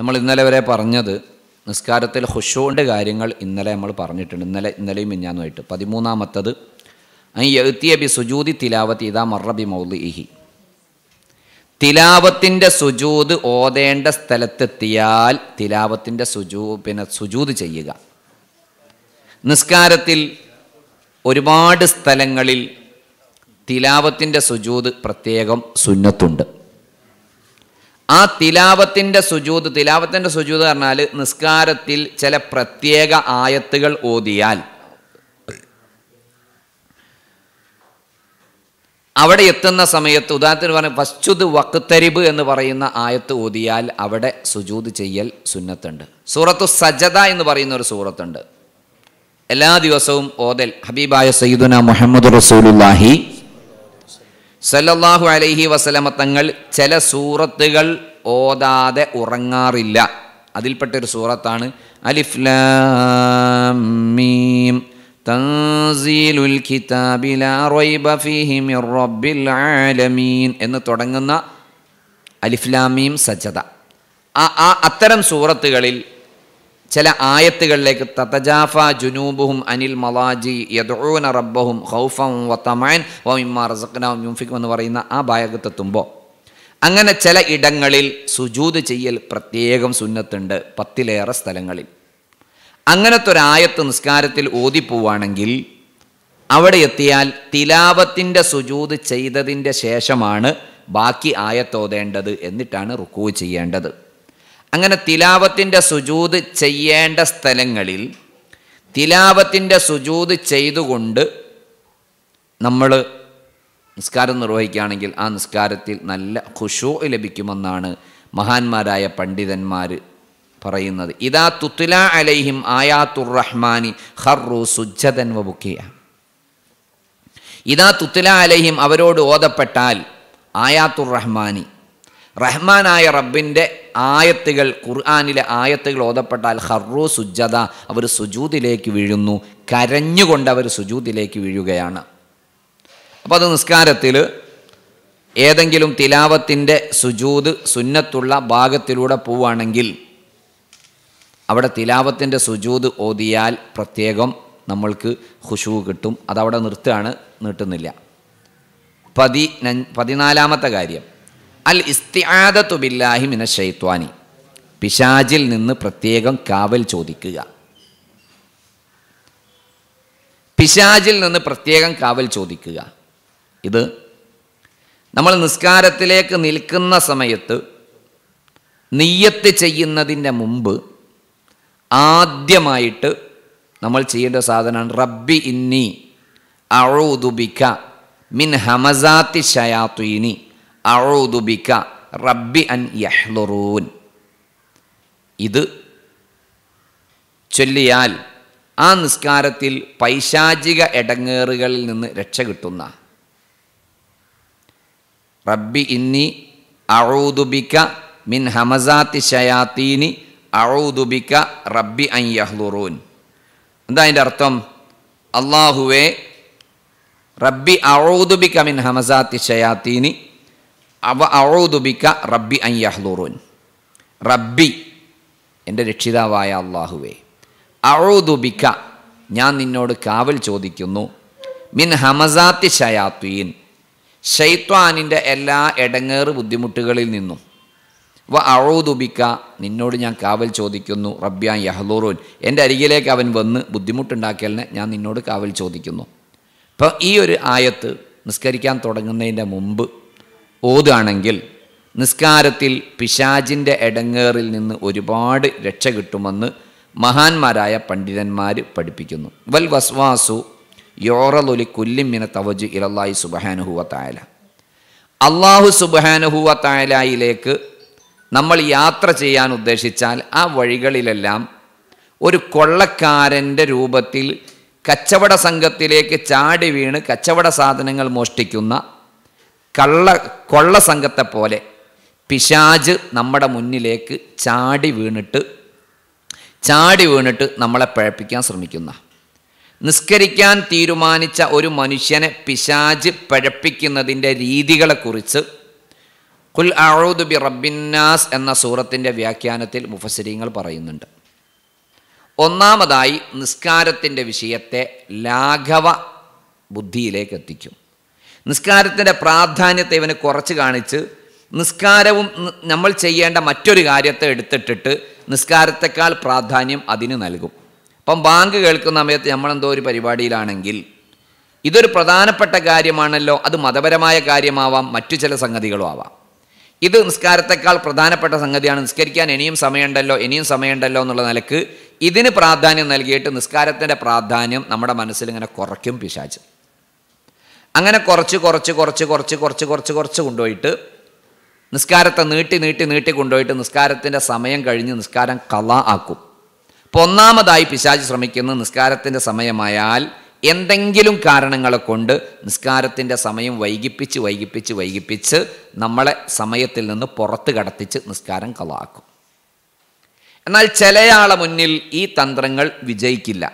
നമ്മൾ ഇന്നലെ വരെ പറഞ്ഞത് നിസ്കാരത്തിൽ ഹുഷോൻ്റെ കാര്യങ്ങൾ ഇന്നലെ നമ്മൾ പറഞ്ഞിട്ടുണ്ട് ഇന്നലെ ഇന്നലെയും മിഞ്ഞാന്നുമായിട്ട് പതിമൂന്നാമത്തത് ബി സുജൂതി തിലാവത്ത് ഇതാ മറബി മൗലി ഇഹി തിലാവത്തിൻ്റെ സുജൂത് ഓതേണ്ട സ്ഥലത്തെത്തിയാൽ തിലാവത്തിൻ്റെ സുജൂ പിന്നെ സുജൂത് ചെയ്യുക നിസ്കാരത്തിൽ ഒരുപാട് സ്ഥലങ്ങളിൽ തിലാവത്തിൻ്റെ സുജൂത് പ്രത്യേകം സുന്നത്തുണ്ട് ആ തിലാവത്തിൻ്റെ സുജൂത് തിലാവത്തിൻ്റെ സുജൂത് പറഞ്ഞാൽ നിസ്കാരത്തിൽ ചില പ്രത്യേക ആയത്തുകൾ ഓതിയാൽ അവിടെ എത്തുന്ന സമയത്ത് ഉദാഹരണത്തിന് പറഞ്ഞ വസ്തുത് വക്തരിബ് എന്ന് പറയുന്ന ആയത്ത് ഓതിയാൽ അവിടെ സുജൂത് ചെയ്യൽ സുന്നത്തുണ്ട് സൂറത്തു സജദ എന്ന് പറയുന്ന ഒരു സൂറത്തുണ്ട് എല്ലാ ദിവസവും ഓതൽ ഹബീബായ സയ്യിദുന മുഹമ്മദ് റസൂലുല്ലാഹി സല്ലല്ലാഹു അലൈഹി വസലമ തങ്ങൾ ചില സൂറത്തുകൾ ഓതാതെ ഉറങ്ങാറില്ല അതിൽപ്പെട്ടൊരു സൂറത്താണ് അലിഫ്ലാമീം തൻസീലുൽ കിതാബില റൈബ ഫീഹി മിർ റബ്ബിൽ ആലമീൻ എന്ന് തുടങ്ങുന്ന അലിഫ്ലാമീം സജദ ആ അത്തരം സൂറത്തുകളിൽ ചില ആയത്തുകളിലേക്ക് തതജാഫ ജുനൂബുഹും അനിൽ മലാജി യദൂന റബ്ബഹും ഹൗഫം വത്തമാൻ വമിമാർസഖ്നാവും യുംഫിക്കും എന്ന് പറയുന്ന ആ ഭാഗത്തെത്തുമ്പോൾ അങ്ങനെ ചില ഇടങ്ങളിൽ സുജൂത് ചെയ്യൽ പ്രത്യേകം സുന്നത്തുണ്ട് പത്തിലേറെ സ്ഥലങ്ങളിൽ അങ്ങനത്തെ ഒരു ആയത്ത് നിസ്കാരത്തിൽ ഓതിപ്പോവാണെങ്കിൽ അവിടെ എത്തിയാൽ തിലാവത്തിൻ്റെ സുജൂത് ചെയ്തതിൻ്റെ ശേഷമാണ് ബാക്കി ആയത്തോതേണ്ടത് എന്നിട്ടാണ് റുക്കൂ ചെയ്യേണ്ടത് അങ്ങനെ തിലാവത്തിൻ്റെ സുജൂത് ചെയ്യേണ്ട സ്ഥലങ്ങളിൽ തിലാവത്തിൻ്റെ സുജൂത് ചെയ്തുകൊണ്ട് നമ്മൾ നിസ്കാരം നിർവഹിക്കുകയാണെങ്കിൽ ആ നിസ്കാരത്തിൽ നല്ല ഖുഷോ ലഭിക്കുമെന്നാണ് മഹാന്മാരായ പണ്ഡിതന്മാർ പറയുന്നത് ഇതാ തുത്തുല അലൈഹിം ആയാത്തുർ റഹ്മാനി ഹർറു സുജ്ജതൻ വബുക്കിയ ഇതാ തുത്തുല അലൈഹിം അവരോട് ഓതപ്പെട്ടാൽ ആയാത്തുർ റഹ്മാനി റഹ്മാനായ റബ്ബിൻ്റെ ആയത്തുകൾ ഖുർആാനിലെ ആയത്തുകൾ ഓതപ്പെട്ടാൽ ഹർറു സുജത അവർ സുജൂതിലേക്ക് വീഴുന്നു കരഞ്ഞുകൊണ്ട് അവർ സുജൂതിലേക്ക് വീഴുകയാണ് അപ്പോൾ അത് നിസ്കാരത്തിൽ ഏതെങ്കിലും തിലാവത്തിൻ്റെ സുജൂത് സുന്നത്തുള്ള ഭാഗത്തിലൂടെ പോവുകയാണെങ്കിൽ അവിടെ തിലാവത്തിൻ്റെ സുജൂത് ഓതിയാൽ പ്രത്യേകം നമ്മൾക്ക് ഖുഷു കിട്ടും അതവിടെ നിർത്തുകയാണ് നീട്ടുന്നില്ല പതി പതിനാലാമത്തെ കാര്യം അൽ ഇസ്തിയാദത്തു ബില്ലാഹി മിന ഷെയ്ത്വാനി പിശാജിൽ നിന്ന് പ്രത്യേകം കാവൽ ചോദിക്കുക പിശാജിൽ നിന്ന് പ്രത്യേകം കാവൽ ചോദിക്കുക ഇത് നമ്മൾ നിസ്കാരത്തിലേക്ക് നിൽക്കുന്ന സമയത്ത് നെയ്യത്ത് ചെയ്യുന്നതിൻ്റെ മുമ്പ് ആദ്യമായിട്ട് നമ്മൾ ചെയ്യേണ്ട സാധനമാണ് റബ്ബി ഇന്നി അഴൂതുബിക്ക മിൻ ഹമസാത്തി ഷയാത്തുയിനി അഴൂതുബിക്ക റബ്ബി അൻ യഹ്ലുറൂൻ ഇത് ചൊല്ലിയാൽ ആ നിസ്കാരത്തിൽ പൈശാചിക ഇടങ്ങേറുകളിൽ നിന്ന് രക്ഷ കിട്ടുന്ന റബ്ബി ഇന്നി അഴൂതുബിക്ക മിൻ ഹമസാത്തി ഷയാത്തീനി അഴൂതുബിക്ക റബ്ബി അൻ യഹ്ലുറൂൻ എന്താ അതിൻ്റെ അർത്ഥം അള്ളാഹുവേ റബ്ബി അഴൂതുബിക്ക മിൻ ഹമസാത്തി ഷയാത്തീനി അവ ഔദുബിക്ക റബ്ബി അയ്യഹ്ലൂറുൻ റബ്ബി എൻ്റെ രക്ഷിതാവായ അള്ളാഹുവേ ഔദുബിക്ക ഞാൻ നിന്നോട് കാവൽ ചോദിക്കുന്നു മിൻ ഹമസാത്തി ഷയാത്തുയിൻ ഷെയ്ത്വാനിൻ്റെ എല്ലാ എടങ്ങേറ് ബുദ്ധിമുട്ടുകളിൽ നിന്നും വ അഴൂതുബിക്ക നിന്നോട് ഞാൻ കാവൽ ചോദിക്കുന്നു റബ്ബിയ യഹ്ലൂറുൻ എൻ്റെ അരികിലേക്ക് അവൻ വന്ന് ബുദ്ധിമുട്ടുണ്ടാക്കിയാലിനെ ഞാൻ നിന്നോട് കാവൽ ചോദിക്കുന്നു അപ്പം ഈ ഒരു ആയത്ത് നിസ്കരിക്കാൻ തുടങ്ങുന്നതിൻ്റെ മുമ്പ് ഓതുകയാണെങ്കിൽ നിസ്കാരത്തിൽ പിശാജിൻ്റെ ഇടങ്ങേറിൽ നിന്ന് ഒരുപാട് രക്ഷ കിട്ടുമെന്ന് മഹാന്മാരായ പണ്ഡിതന്മാർ പഠിപ്പിക്കുന്നു വൽ വസ്വാസു യോറലൊലി മിന തവജ് ഇലല്ലായി സുബഹാനുഹുവ തായാല അള്ളാഹു സുബഹാനുഹുവ തായാലയിലേക്ക് നമ്മൾ യാത്ര ചെയ്യാൻ ഉദ്ദേശിച്ചാൽ ആ വഴികളിലെല്ലാം ഒരു കൊള്ളക്കാരൻ്റെ രൂപത്തിൽ കച്ചവട സംഘത്തിലേക്ക് ചാടി വീണ് കച്ചവട സാധനങ്ങൾ മോഷ്ടിക്കുന്ന കള്ള കൊള്ള സംഘത്തെ പോലെ പിശാജ് നമ്മുടെ മുന്നിലേക്ക് ചാടി വീണിട്ട് ചാടി വീണിട്ട് നമ്മളെ പഴപ്പിക്കാൻ ശ്രമിക്കുന്ന നിസ്കരിക്കാൻ തീരുമാനിച്ച ഒരു മനുഷ്യനെ പിശാജ് പഴപ്പിക്കുന്നതിൻ്റെ രീതികളെക്കുറിച്ച് കുൽ അഴൂദ് ബി റബ്ബിന്നാസ് എന്ന സൂറത്തിൻ്റെ വ്യാഖ്യാനത്തിൽ മുഫസരിങ്ങൾ പറയുന്നുണ്ട് ഒന്നാമതായി നിസ്കാരത്തിൻ്റെ വിഷയത്തെ ലാഘവ ബുദ്ധിയിലേക്ക് എത്തിക്കും നിസ്കാരത്തിൻ്റെ പ്രാധാന്യത്തെ ഇവന് കുറച്ച് കാണിച്ച് നിസ്കാരവും നമ്മൾ ചെയ്യേണ്ട മറ്റൊരു കാര്യത്തെ എടുത്തിട്ടിട്ട് നിസ്കാരത്തെക്കാൾ പ്രാധാന്യം അതിന് നൽകും അപ്പം ബാങ്ക് കേൾക്കുന്ന സമയത്ത് നമ്മളെന്തോ ഒരു പരിപാടിയിലാണെങ്കിൽ ഇതൊരു പ്രധാനപ്പെട്ട കാര്യമാണല്ലോ അത് മതപരമായ കാര്യമാവാം മറ്റു ചില സംഗതികളും ആവാം ഇത് നിസ്കാരത്തെക്കാൾ പ്രധാനപ്പെട്ട സംഗതിയാണ് നിസ്കരിക്കാൻ ഇനിയും സമയമുണ്ടല്ലോ ഇനിയും സമയമുണ്ടല്ലോ എന്നുള്ള നിലക്ക് ഇതിന് പ്രാധാന്യം നൽകിയിട്ട് നിസ്കാരത്തിൻ്റെ പ്രാധാന്യം നമ്മുടെ മനസ്സിൽ ഇങ്ങനെ കുറയ്ക്കും പിശാചും അങ്ങനെ കുറച്ച് കുറച്ച് കുറച്ച് കുറച്ച് കുറച്ച് കുറച്ച് കുറച്ച് കൊണ്ടുപോയിട്ട് നിസ്കാരത്തെ നീട്ടി നീട്ടി നീട്ടി കൊണ്ടുപോയിട്ട് നിസ്കാരത്തിൻ്റെ സമയം കഴിഞ്ഞ് നിസ്കാരം കല ആക്കും അപ്പോൾ ഒന്നാമതായി പിശാജ് ശ്രമിക്കുന്നത് നിസ്കാരത്തിൻ്റെ സമയമായാൽ എന്തെങ്കിലും കാരണങ്ങളെ കൊണ്ട് നിസ്കാരത്തിൻ്റെ സമയം വൈകിപ്പിച്ച് വൈകിപ്പിച്ച് വൈകിപ്പിച്ച് നമ്മളെ സമയത്തിൽ നിന്ന് പുറത്ത് കടത്തിച്ച് നിസ്കാരം കളാക്കും എന്നാൽ ചിലയാളെ മുന്നിൽ ഈ തന്ത്രങ്ങൾ വിജയിക്കില്ല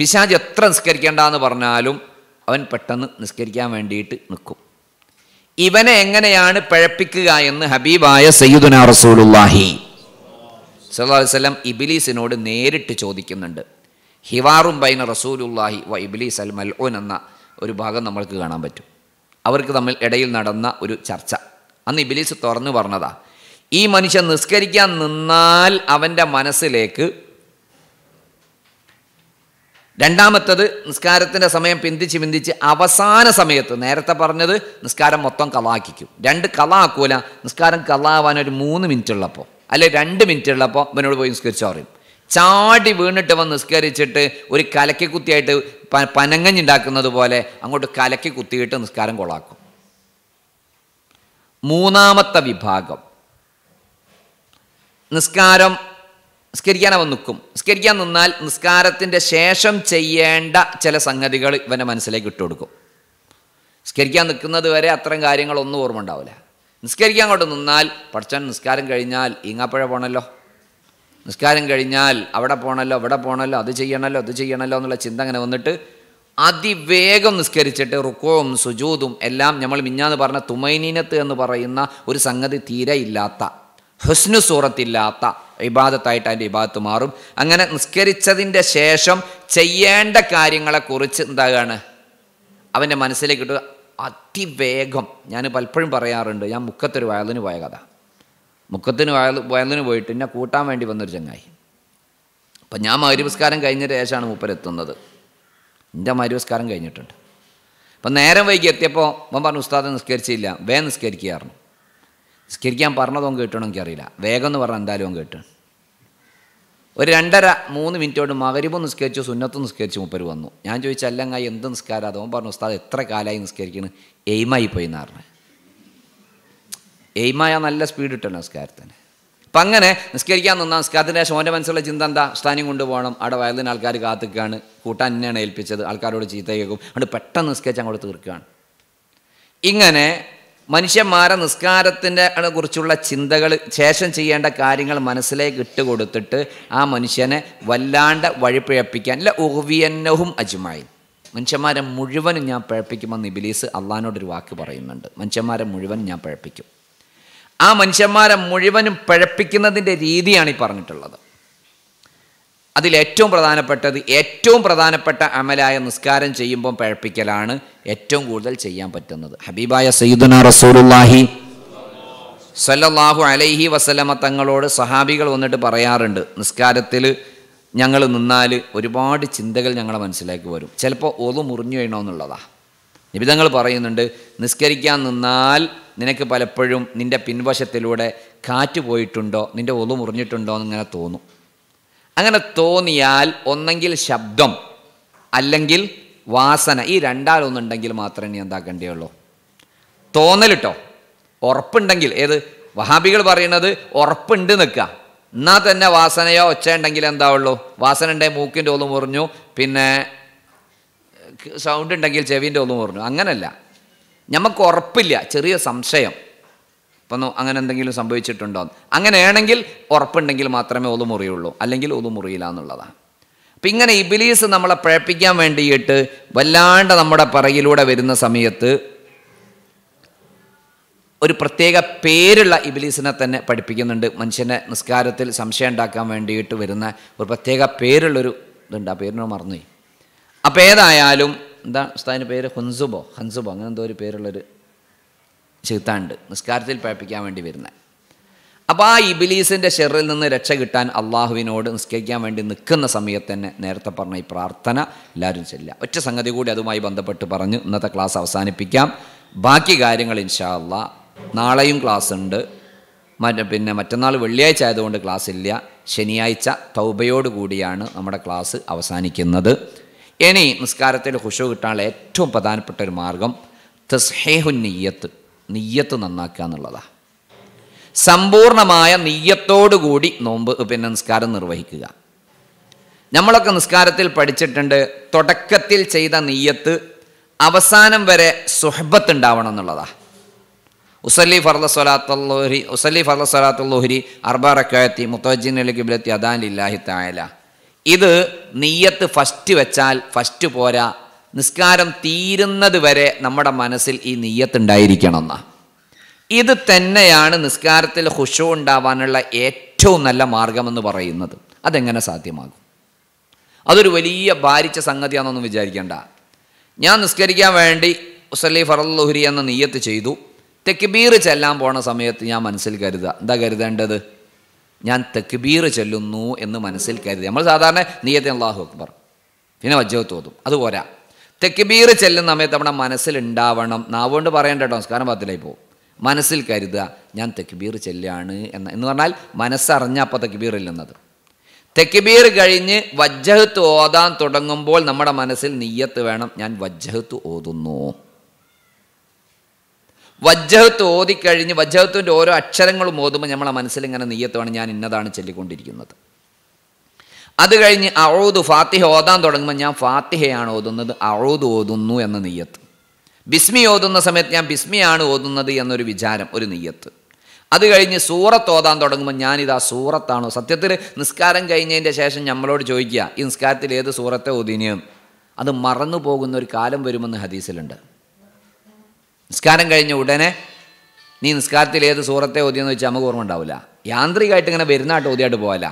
പിശാജ് എത്ര നിസ്കരിക്കേണ്ടെന്ന് പറഞ്ഞാലും അവൻ പെട്ടെന്ന് നിസ്കരിക്കാൻ വേണ്ടിയിട്ട് നിൽക്കും ഇവനെ എങ്ങനെയാണ് പഴപ്പിക്കുക എന്ന് ഹബീബായ സയ്യിദുന റസൂലുല്ലാഹി സല്ലാസ്ലം ഇബിലീസിനോട് നേരിട്ട് ചോദിക്കുന്നുണ്ട് ഹിവാറും ബൈന റസൂലുല്ലാഹി വ ഇബിലീസ് അൽ മൽഊൻ എന്ന ഒരു ഭാഗം നമ്മൾക്ക് കാണാൻ പറ്റും അവർക്ക് തമ്മിൽ ഇടയിൽ നടന്ന ഒരു ചർച്ച അന്ന് ഇബിലീസ് തുറന്നു പറഞ്ഞതാ ഈ മനുഷ്യൻ നിസ്കരിക്കാൻ നിന്നാൽ അവൻ്റെ മനസ്സിലേക്ക് രണ്ടാമത്തത് നിസ്കാരത്തിൻ്റെ സമയം പിന്തിച്ച് പിന്തിച്ച് അവസാന സമയത്ത് നേരത്തെ പറഞ്ഞത് നിസ്കാരം മൊത്തം കളാക്കിക്കും രണ്ട് ആക്കൂല നിസ്കാരം കളാവാൻ ഒരു മൂന്ന് മിനിറ്റ് ഉള്ളപ്പോൾ അല്ലെ രണ്ട് മിനിറ്റ് ഉള്ളപ്പോൾ ഇവനോട് പോയി നിസ്കരിച്ചു പറയും ചാടി വീണിട്ട് വന്ന് നിസ്കരിച്ചിട്ട് ഒരു കലക്കി കുത്തിയായിട്ട് പ പനങ്ങഞ്ഞുണ്ടാക്കുന്നത് പോലെ അങ്ങോട്ട് കലക്കി കുത്തിയിട്ട് നിസ്കാരം കൊളാക്കും മൂന്നാമത്തെ വിഭാഗം നിസ്കാരം നിസ്കരിക്കാൻ അവൻ നിൽക്കും നിസ്കരിക്കാൻ നിന്നാൽ നിസ്കാരത്തിൻ്റെ ശേഷം ചെയ്യേണ്ട ചില സംഗതികൾ ഇവൻ്റെ മനസ്സിലേക്ക് ഇട്ട് കൊടുക്കും നിസ്കരിക്കാൻ നിൽക്കുന്നത് വരെ അത്തരം കാര്യങ്ങളൊന്നും ഓർമ്മ ഉണ്ടാവില്ല നിസ്കരിക്കാൻ അങ്ങോട്ട് നിന്നാൽ പഠിച്ചൻ നിസ്കാരം കഴിഞ്ഞാൽ ഈങ്ങാപ്പുഴ പോകണമല്ലോ നിസ്കാരം കഴിഞ്ഞാൽ അവിടെ പോകണമല്ലോ അവിടെ പോകണമല്ലോ അത് ചെയ്യണമല്ലോ അത് ചെയ്യണമല്ലോ എന്നുള്ള ചിന്ത അങ്ങനെ വന്നിട്ട് അതിവേഗം നിസ്കരിച്ചിട്ട് റുക്കോവും സുജൂതും എല്ലാം നമ്മൾ മിഞ്ഞാന്ന് പറഞ്ഞ തുമൈനീനത്ത് എന്ന് പറയുന്ന ഒരു സംഗതി തീരെ ഇല്ലാത്ത ഹുസ്നു സൂറത്തില്ലാത്ത ഇബാദത്തായിട്ട് അതിൻ്റെ ഇബാദത്ത് മാറും അങ്ങനെ നിസ്കരിച്ചതിൻ്റെ ശേഷം ചെയ്യേണ്ട കാര്യങ്ങളെക്കുറിച്ച് എന്താകാണ് അവൻ്റെ മനസ്സിലേക്ക് കിട്ടുക അതിവേഗം ഞാൻ പലപ്പോഴും പറയാറുണ്ട് ഞാൻ മുക്കത്തൊരു വയലിന് പോയ കഥ മുക്കത്തിന് വയൽ വയലിന് പോയിട്ട് എന്നെ കൂട്ടാൻ വേണ്ടി വന്നൊരു ചങ്ങായി അപ്പം ഞാൻ മരുപസ്കാരം കഴിഞ്ഞ ശേഷമാണ് മൂപ്പരെത്തുന്നത് എൻ്റെ മരുപസ്കാരം കഴിഞ്ഞിട്ടുണ്ട് അപ്പം നേരം വൈകി എത്തിയപ്പോൾ അവൻ പറഞ്ഞു ഉസ്താദ് നിസ്കരിച്ചില്ല വേ നിസ്കരിക്കുകയായിരുന്നു നിസ്കരിക്കാൻ പറഞ്ഞതോ കേട്ടണോ അറിയില്ല വേഗം എന്ന് പറഞ്ഞാൽ എന്തായാലും ഓൻ കേട്ടു ഒരു രണ്ടര മൂന്ന് മിനിറ്റോട് മകരിബും നിസ്കരിച്ചു സുന്നത്തും നിസ്കരിച്ചു മുപ്പര് വന്നു ഞാൻ ചോദിച്ചു അല്ലങ്ങായി എന്ത് നിസ്കാരം അതോ പറഞ്ഞു ഉസ്താദ് എത്ര കാലമായി നിസ്കരിക്കണ് എയിമായി പോയി എന്ന് പറഞ്ഞു എയിമായ നല്ല സ്പീഡ് ഇട്ടല്ലോ നിസ്കാരത്തിന് അപ്പം അങ്ങനെ നിസ്കരിക്കാൻ നിന്നാൽ നിസ്കാരത്തിൻ്റെ ശേഷം ഓൻ്റെ മനസ്സിലുള്ള ചിന്ത എന്താ സ്ഥാനം കൊണ്ടുപോകണം അവിടെ വയലിന് ആൾക്കാർ കാത്തിക്കാണ് കൂട്ടാൻ തന്നെയാണ് ഏൽപ്പിച്ചത് ആൾക്കാരോട് ചീത്ത കേൾക്കും അതുകൊണ്ട് പെട്ടെന്ന് നിസ്കരിച്ച് അങ്ങോട്ട് തീർക്കുകയാണ് ഇങ്ങനെ മനുഷ്യന്മാരെ നിസ്കാരത്തിൻ്റെ കുറിച്ചുള്ള ചിന്തകൾ ശേഷം ചെയ്യേണ്ട കാര്യങ്ങൾ മനസ്സിലേക്ക് ഇട്ട് കൊടുത്തിട്ട് ആ മനുഷ്യനെ വല്ലാണ്ട് വഴിപ്പിഴപ്പിക്കാൻ അല്ല ഉഹവിയന്നവും അജുമായി മനുഷ്യന്മാരെ മുഴുവനും ഞാൻ പഴപ്പിക്കുമെന്ന് ഇബിലീസ് അള്ളഹാനോടൊരു വാക്ക് പറയുന്നുണ്ട് മനുഷ്യന്മാരെ മുഴുവൻ ഞാൻ പിഴപ്പിക്കും ആ മനുഷ്യന്മാരെ മുഴുവനും പഴപ്പിക്കുന്നതിൻ്റെ രീതിയാണ് ഈ പറഞ്ഞിട്ടുള്ളത് അതിലേറ്റവും പ്രധാനപ്പെട്ടത് ഏറ്റവും പ്രധാനപ്പെട്ട അമലായ നിസ്കാരം ചെയ്യുമ്പോൾ പഴപ്പിക്കലാണ് ഏറ്റവും കൂടുതൽ ചെയ്യാൻ പറ്റുന്നത് ഹബീബായ സയ്യിദുന റസൂലുല്ലാഹി സല്ലല്ലാഹു അലൈഹി വസല്ലമ തങ്ങളോട് സഹാബികൾ വന്നിട്ട് പറയാറുണ്ട് നിസ്കാരത്തിൽ ഞങ്ങൾ നിന്നാൽ ഒരുപാട് ചിന്തകൾ ഞങ്ങളെ മനസ്സിലേക്ക് വരും ചിലപ്പോൾ ഒതു മുറിഞ്ഞു വീണോന്നുള്ളതാ നിബിതങ്ങൾ പറയുന്നുണ്ട് നിസ്കരിക്കാൻ നിന്നാൽ നിനക്ക് പലപ്പോഴും നിൻ്റെ പിൻവശത്തിലൂടെ കാറ്റ് പോയിട്ടുണ്ടോ നിൻ്റെ ഒതു മുറിഞ്ഞിട്ടുണ്ടോ എന്നിങ്ങനെ തോന്നും അങ്ങനെ തോന്നിയാൽ ഒന്നെങ്കിൽ ശബ്ദം അല്ലെങ്കിൽ വാസന ഈ രണ്ടാളൊന്നുണ്ടെങ്കിൽ മാത്രമേ എന്താക്കേണ്ടേയുള്ളൂ തോന്നലിട്ടോ ഉറപ്പുണ്ടെങ്കിൽ ഏത് വഹാബികൾ പറയുന്നത് ഉറപ്പുണ്ട് നിൽക്കുക എന്നാൽ തന്നെ വാസനയോ ഒച്ച ഉണ്ടെങ്കിൽ എന്താവുള്ളൂ വാസന ഉണ്ടെങ്കിൽ മൂക്കിൻ്റെ ഒന്നും പറഞ്ഞു പിന്നെ സൗണ്ട് ഉണ്ടെങ്കിൽ ചെവിൻ്റെ ഒന്നും പറഞ്ഞു അങ്ങനല്ല നമുക്ക് ഉറപ്പില്ല ചെറിയ സംശയം അപ്പോൾ അങ്ങനെ എന്തെങ്കിലും സംഭവിച്ചിട്ടുണ്ടോ അങ്ങനെയാണെങ്കിൽ ഉറപ്പുണ്ടെങ്കിൽ മാത്രമേ ഒതു മുറിയുള്ളൂ അല്ലെങ്കിൽ ഒതു മുറിയില്ല എന്നുള്ളതാണ് അപ്പം ഇങ്ങനെ ഇബിലീസ് നമ്മളെ പഴപ്പിക്കാൻ വേണ്ടിയിട്ട് വല്ലാണ്ട് നമ്മുടെ പറയിലൂടെ വരുന്ന സമയത്ത് ഒരു പ്രത്യേക പേരുള്ള ഇബിലീസിനെ തന്നെ പഠിപ്പിക്കുന്നുണ്ട് മനുഷ്യനെ നിസ്കാരത്തിൽ സംശയം ഉണ്ടാക്കാൻ വേണ്ടിയിട്ട് വരുന്ന ഒരു പ്രത്യേക പേരുള്ളൊരു ഇതുണ്ട് ആ പേരിനോട് മറന്നുപോയി അപ്പോൾ ഏതായാലും എന്താ ഉസ്താദിൻ്റെ പേര് ഹുൻസുബോ ഹൻസുബോ അങ്ങനെ എന്തോ ഒരു പേരുള്ളൊരു ശെയ്ത്താനുണ്ട് നിസ്കാരത്തിൽ പഴപ്പിക്കാൻ വേണ്ടി വരുന്നത് അപ്പോൾ ആ ഇബിലീസിൻ്റെ ഷെറിൽ നിന്ന് രക്ഷ കിട്ടാൻ അള്ളാഹുവിനോട് നിസ്കരിക്കാൻ വേണ്ടി നിൽക്കുന്ന സമയത്ത് തന്നെ നേരത്തെ പറഞ്ഞ ഈ പ്രാർത്ഥന എല്ലാവരും ചെല്ലുക ഒറ്റ സംഗതി കൂടി അതുമായി ബന്ധപ്പെട്ട് പറഞ്ഞ് ഇന്നത്തെ ക്ലാസ് അവസാനിപ്പിക്കാം ബാക്കി കാര്യങ്ങൾ ഇൻഷാല്ല നാളെയും ക്ലാസ് ഉണ്ട് മറ്റേ പിന്നെ മറ്റന്നാൾ വെള്ളിയാഴ്ച ആയതുകൊണ്ട് ക്ലാസ് ഇല്ല ശനിയാഴ്ച തൗബയോടുകൂടിയാണ് നമ്മുടെ ക്ലാസ് അവസാനിക്കുന്നത് ഇനി നിസ്കാരത്തിൽ ഹുഷു കിട്ടാനുള്ള ഏറ്റവും പ്രധാനപ്പെട്ട ഒരു മാർഗം തസ്ഹേഹുന്നീയത്ത് നെയ്യത്ത് നന്നാക്കുക എന്നുള്ളതാണ് സമ്പൂർണമായ കൂടി നോമ്പ് പിന്നെ നിസ്കാരം നിർവഹിക്കുക നമ്മളൊക്കെ നിസ്കാരത്തിൽ പഠിച്ചിട്ടുണ്ട് തുടക്കത്തിൽ ചെയ്ത നെയ്യത്ത് അവസാനം വരെ സുഹബത്ത് ഉണ്ടാവണം എന്നുള്ളതാണ് ഉസല്ലി ഫർല സ്വലാത്തല്ലോഹരി ഉസല്ലി ഫർല സ്വലാത്തുഹരി അർബറക്കയത്തി മുത്തജിനലി കിബിലത്തി അദാൻ ലില്ലാഹി തായല ഇത് നെയ്യത്ത് ഫസ്റ്റ് വെച്ചാൽ ഫസ്റ്റ് പോരാ നിസ്കാരം തീരുന്നത് വരെ നമ്മുടെ മനസ്സിൽ ഈ നെയ്യത്തുണ്ടായിരിക്കണമെന്ന ഇത് തന്നെയാണ് നിസ്കാരത്തിൽ ഹുഷു ഉണ്ടാവാനുള്ള ഏറ്റവും നല്ല മാർഗമെന്ന് പറയുന്നത് അതെങ്ങനെ സാധ്യമാകും അതൊരു വലിയ ഭാരിച്ച സംഗതിയാണെന്നൊന്നും വിചാരിക്കേണ്ട ഞാൻ നിസ്കരിക്കാൻ വേണ്ടി ഉസലി ഫറല്ലുഹുരി എന്ന നീയത്ത് ചെയ്തു തെക്കുബീർ ചെല്ലാൻ പോണ സമയത്ത് ഞാൻ മനസ്സിൽ കരുതുക എന്താ കരുതേണ്ടത് ഞാൻ തെക്കുബീർ ചെല്ലുന്നു എന്ന് മനസ്സിൽ കരുതി നമ്മൾ സാധാരണ നീയത്തെ അള്ളാഹു അക്ബർ പിന്നെ വജ്ജവത്ത് തോന്നും അതുപോരാ തെക്കുബീർ ചെല്ലുന്ന സമയത്ത് നമ്മുടെ മനസ്സിലുണ്ടാവണം നാവുകൊണ്ട് പറയേണ്ട കേട്ടോ നമസ്കാരം പത്തിലായി പോകും മനസ്സിൽ കരുതുക ഞാൻ തെക്കുബീർ ചെല്ലുകയാണ് എന്ന് എന്ന് പറഞ്ഞാൽ മനസ്സറിഞ്ഞ അപ്പോൾ തെക്കുബീർ ഇല്ലെന്നത് തെക്കുബീർ കഴിഞ്ഞ് വജ്ജഹത്ത് ഓതാൻ തുടങ്ങുമ്പോൾ നമ്മുടെ മനസ്സിൽ നീയത്ത് വേണം ഞാൻ വജ്ജഹത്ത് ഓതുന്നു വജ്ജഹത്ത് ഓതിക്കഴിഞ്ഞ് വജ്ജഹത്തിൻ്റെ ഓരോ അക്ഷരങ്ങളും ഓതുമ്പോൾ നമ്മളെ മനസ്സിൽ ഇങ്ങനെ നീയത്ത് വേണം ഞാൻ ഇന്നതാണ് ചൊല്ലിക്കൊണ്ടിരിക്കുന്നത് അത് കഴിഞ്ഞ് അഴൂതു ഫാത്തിഹ ഓതാൻ തുടങ്ങുമ്പോൾ ഞാൻ ഫാത്തിഹയാണ് ഓതുന്നത് അഴൂതു ഓതുന്നു എന്ന നെയ്യത്ത് ബിസ്മി ഓതുന്ന സമയത്ത് ഞാൻ ബിസ്മിയാണ് ഓതുന്നത് എന്നൊരു വിചാരം ഒരു നെയ്യത്ത് അത് കഴിഞ്ഞ് സൂറത്ത് ഓതാൻ തുടങ്ങുമ്പോൾ ഞാനിതാ സൂറത്താണോ സത്യത്തിൽ നിസ്കാരം കഴിഞ്ഞതിൻ്റെ ശേഷം നമ്മളോട് ചോദിക്കുക ഈ നിസ്കാരത്തിൽ ഏത് സൂറത്തെ ഓതിനിയും അത് മറന്നു പോകുന്ന ഒരു കാലം വരുമെന്ന് ഹദീസിലുണ്ട് നിസ്കാരം കഴിഞ്ഞ ഉടനെ നീ നിസ്കാരത്തിൽ ഏത് സൂറത്തെ ഓതിയെന്ന് വെച്ചാൽ നമുക്ക് ഓർമ്മ ഉണ്ടാവില്ല യാന്ത്രികമായിട്ട് ഇങ്ങനെ വരുന്നതായിട്ട് ഓതിയായിട്ട് പോകല്ല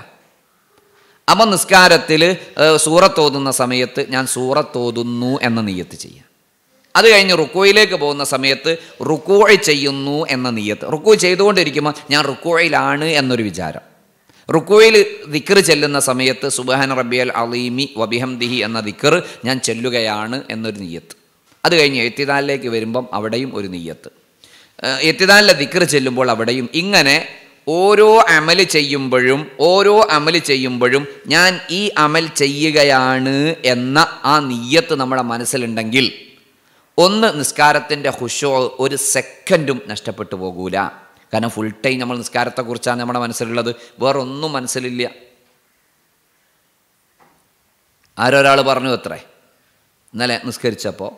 അപ്പം നിസ്കാരത്തിൽ സൂറത്തോതുന്ന സമയത്ത് ഞാൻ സൂറത്തോതുന്നു എന്ന നീയത്ത് ചെയ്യാം അത് കഴിഞ്ഞ് റുക്കോയിലേക്ക് പോകുന്ന സമയത്ത് റുക്കോ ചെയ്യുന്നു എന്ന നീയത്ത് റുക്കോ ചെയ്തുകൊണ്ടിരിക്കുമ്പോൾ ഞാൻ റുക്കോയിലാണ് എന്നൊരു വിചാരം റുക്കോയിൽ ദിക്കർ ചെല്ലുന്ന സമയത്ത് സുബഹാൻ റബിയൽ അലീമി വബിഹംദിഹി എന്ന ദിക്കർ ഞാൻ ചെല്ലുകയാണ് എന്നൊരു നീയത്ത് അത് കഴിഞ്ഞ് എത്തിദാലിലേക്ക് വരുമ്പം അവിടെയും ഒരു നീയത്ത് എത്തിദാലിലെ ദിക്കർ ചെല്ലുമ്പോൾ അവിടെയും ഇങ്ങനെ ഓരോ അമൽ ചെയ്യുമ്പോഴും ഓരോ അമൽ ചെയ്യുമ്പോഴും ഞാൻ ഈ അമൽ ചെയ്യുകയാണ് എന്ന ആ നീയത്ത് നമ്മുടെ മനസ്സിലുണ്ടെങ്കിൽ ഒന്ന് നിസ്കാരത്തിൻ്റെ ഹുഷോ ഒരു സെക്കൻഡും നഷ്ടപ്പെട്ടു പോകൂല കാരണം ഫുൾ ടൈം നമ്മൾ നിസ്കാരത്തെക്കുറിച്ചാണ് നമ്മുടെ മനസ്സിലുള്ളത് വേറൊന്നും മനസ്സിലില്ല ആരൊരാൾ പറഞ്ഞു അത്രേ ഇന്നലെ നിസ്കരിച്ചപ്പോൾ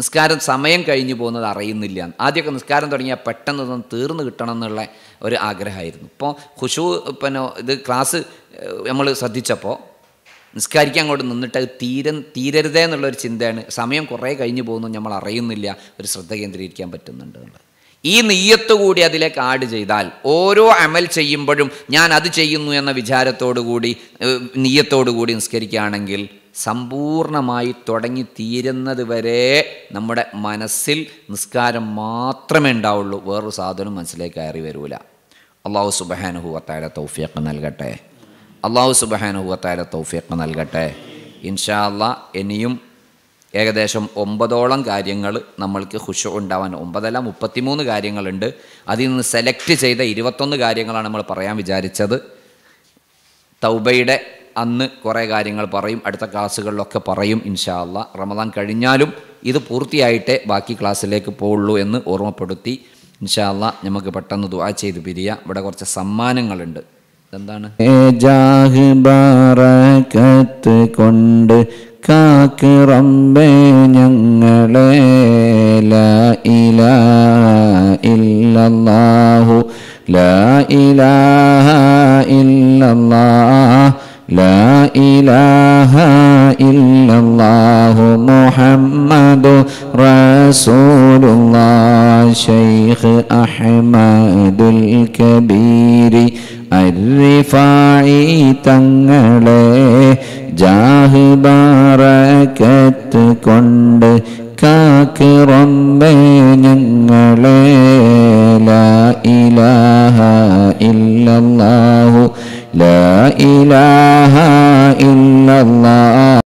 നിസ്കാരം സമയം കഴിഞ്ഞു പോകുന്നത് അറിയുന്നില്ല ആദ്യമൊക്കെ നിസ്കാരം തുടങ്ങിയാൽ പെട്ടെന്ന് ഒന്ന് തീർന്നു കിട്ടണം എന്നുള്ള ഒരു ആഗ്രഹമായിരുന്നു ഇപ്പോൾ ഖുഷു പിന്നെ ഇത് ക്ലാസ് നമ്മൾ ശ്രദ്ധിച്ചപ്പോൾ നിസ്കാരിക്കാൻ അങ്ങോട്ട് നിന്നിട്ട് അത് തീര തീരരുതേ എന്നുള്ളൊരു ചിന്തയാണ് സമയം കുറേ കഴിഞ്ഞു പോകുന്നു നമ്മൾ അറിയുന്നില്ല ഒരു ശ്രദ്ധ കേന്ദ്രീകരിക്കാൻ പറ്റുന്നുണ്ട് ഈ നെയ്യത്ത് കൂടി അതിലേക്ക് ആഡ് ചെയ്താൽ ഓരോ അമൽ ചെയ്യുമ്പോഴും ഞാൻ അത് ചെയ്യുന്നു എന്ന വിചാരത്തോടു കൂടി നെയ്യത്തോടു കൂടി നിസ്കരിക്കുകയാണെങ്കിൽ സമ്പൂർണമായി തുടങ്ങി തീരുന്നത് വരെ നമ്മുടെ മനസ്സിൽ നിസ്കാരം മാത്രമേ ഉണ്ടാവുള്ളൂ വേറൊരു സാധനം മനസ്സിലേക്ക് കയറി വരൂല അള്ളാഹു സുബഹാനുഹുവത്തായ തൗഫിയൊക്കെ നൽകട്ടെ അള്ളാഹു സുബഹാനുഹുവത്തായ തൗഫിയൊക്കെ നൽകട്ടെ ഇൻഷാ അള്ളാ ഇനിയും ഏകദേശം ഒമ്പതോളം കാര്യങ്ങൾ നമ്മൾക്ക് ഹുഷു ഉണ്ടാവാൻ ഒമ്പതല്ല മുപ്പത്തിമൂന്ന് കാര്യങ്ങളുണ്ട് അതിൽ നിന്ന് സെലക്ട് ചെയ്ത ഇരുപത്തൊന്ന് കാര്യങ്ങളാണ് നമ്മൾ പറയാൻ വിചാരിച്ചത് തൗബയുടെ അന്ന് കുറേ കാര്യങ്ങൾ പറയും അടുത്ത ക്ലാസ്സുകളിലൊക്കെ പറയും ഇൻഷാ റമദാൻ കഴിഞ്ഞാലും ഇത് പൂർത്തിയായിട്ടേ ബാക്കി ക്ലാസ്സിലേക്ക് പോവുള്ളൂ എന്ന് ഓർമ്മപ്പെടുത്തി ഇൻഷാ നമുക്ക് പെട്ടെന്ന് ദുആ ചെയ്ത് പിരിയ ഇവിടെ കുറച്ച് സമ്മാനങ്ങളുണ്ട് എന്താണ് കൊണ്ട് കാക്ക് റമ്പേ ഞങ്ങളെ ലാ ഇലാ ഇല്ലല്ലാഹു ലാ ഇലാഹ ഇല്ലല്ലാഹ് لا إله إلا الله محمد رسول الله شيخ أحمد الكبير الرفاعي تنغلي جاه باركت كند كاك ربي لا إله إلا الله لا إله إلا الله